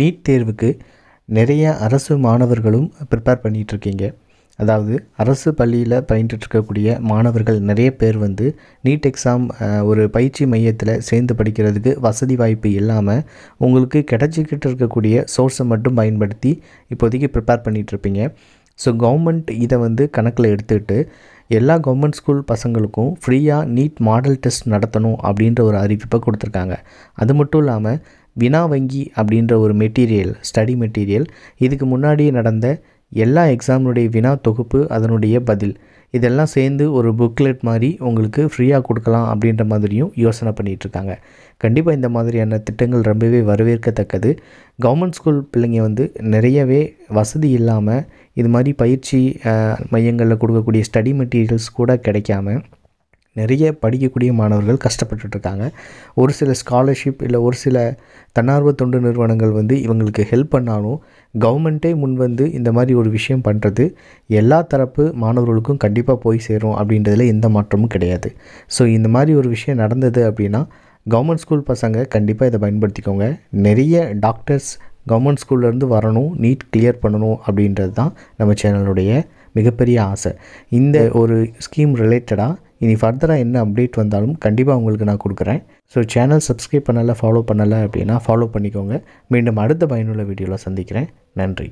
NEET தேர்வுக்கு நிறைய அரசு மாணவர்களும் ப்ரிப்பேர் பண்ணிகிட்ருக்கீங்க அதாவது அரசு பள்ளியில் பயின்றுட்டுருக்கக்கூடிய மாணவர்கள் நிறைய பேர் வந்து நீட் எக்ஸாம் ஒரு பயிற்சி மையத்தில் சேர்ந்து படிக்கிறதுக்கு வசதி வாய்ப்பு இல்லாமல் உங்களுக்கு கிடச்சிக்கிட்டு இருக்கக்கூடிய சோர்ஸை மட்டும் பயன்படுத்தி இப்போதைக்கு ப்ரிப்பேர் பண்ணிகிட்ருப்பீங்க ஸோ கவர்மெண்ட் இதை வந்து கணக்கில் எடுத்துக்கிட்டு எல்லா கவர்மெண்ட் ஸ்கூல் பசங்களுக்கும் ஃப்ரீயாக நீட் மாடல் டெஸ்ட் நடத்தணும் அப்படின்ற ஒரு அறிவிப்பை கொடுத்துருக்காங்க அது மட்டும் இல்லாமல் வினா வங்கி அப்படின்ற ஒரு மெட்டீரியல் ஸ்டடி மெட்டீரியல் இதுக்கு முன்னாடியே நடந்த எல்லா எக்ஸாம்னுடைய வினா தொகுப்பு அதனுடைய பதில் இதெல்லாம் சேர்ந்து ஒரு புக்லெட் மாதிரி உங்களுக்கு ஃப்ரீயாக கொடுக்கலாம் அப்படின்ற மாதிரியும் யோசனை பண்ணிகிட்ருக்காங்க கண்டிப்பாக இந்த மாதிரியான திட்டங்கள் ரொம்பவே வரவேற்கத்தக்கது கவர்மெண்ட் ஸ்கூல் பிள்ளைங்க வந்து நிறையவே வசதி இல்லாமல் இது மாதிரி பயிற்சி மையங்களில் கொடுக்கக்கூடிய ஸ்டடி மெட்டீரியல்ஸ் கூட கிடைக்காம நிறைய படிக்கக்கூடிய மாணவர்கள் கஷ்டப்பட்டுட்ருக்காங்க ஒரு சில ஸ்காலர்ஷிப் இல்லை ஒரு சில தன்னார்வ தொண்டு நிறுவனங்கள் வந்து இவங்களுக்கு ஹெல்ப் பண்ணாலும் கவர்மெண்ட்டே முன் வந்து இந்த மாதிரி ஒரு விஷயம் பண்ணுறது எல்லா தரப்பு மாணவர்களுக்கும் கண்டிப்பாக போய் சேரும் அப்படின்றதுல எந்த மாற்றமும் கிடையாது ஸோ இந்த மாதிரி ஒரு விஷயம் நடந்தது அப்படின்னா கவர்மெண்ட் ஸ்கூல் பசங்க கண்டிப்பாக இதை பயன்படுத்திக்கோங்க நிறைய டாக்டர்ஸ் கவர்மெண்ட் ஸ்கூல்லேருந்து வரணும் நீட் கிளியர் பண்ணணும் அப்படின்றது தான் நம்ம சேனலுடைய மிகப்பெரிய ஆசை இந்த ஒரு ஸ்கீம் ரிலேட்டடாக இனி ஃபர்தராக என்ன அப்டேட் வந்தாலும் கண்டிப்பாக உங்களுக்கு நான் கொடுக்குறேன் ஸோ சேனல் சப்ஸ்கிரைப் பண்ணலை ஃபாலோ பண்ணலை அப்படின்னா ஃபாலோ பண்ணிக்கோங்க மீண்டும் அடுத்த பயனுள்ள வீடியோவில் சந்திக்கிறேன் நன்றி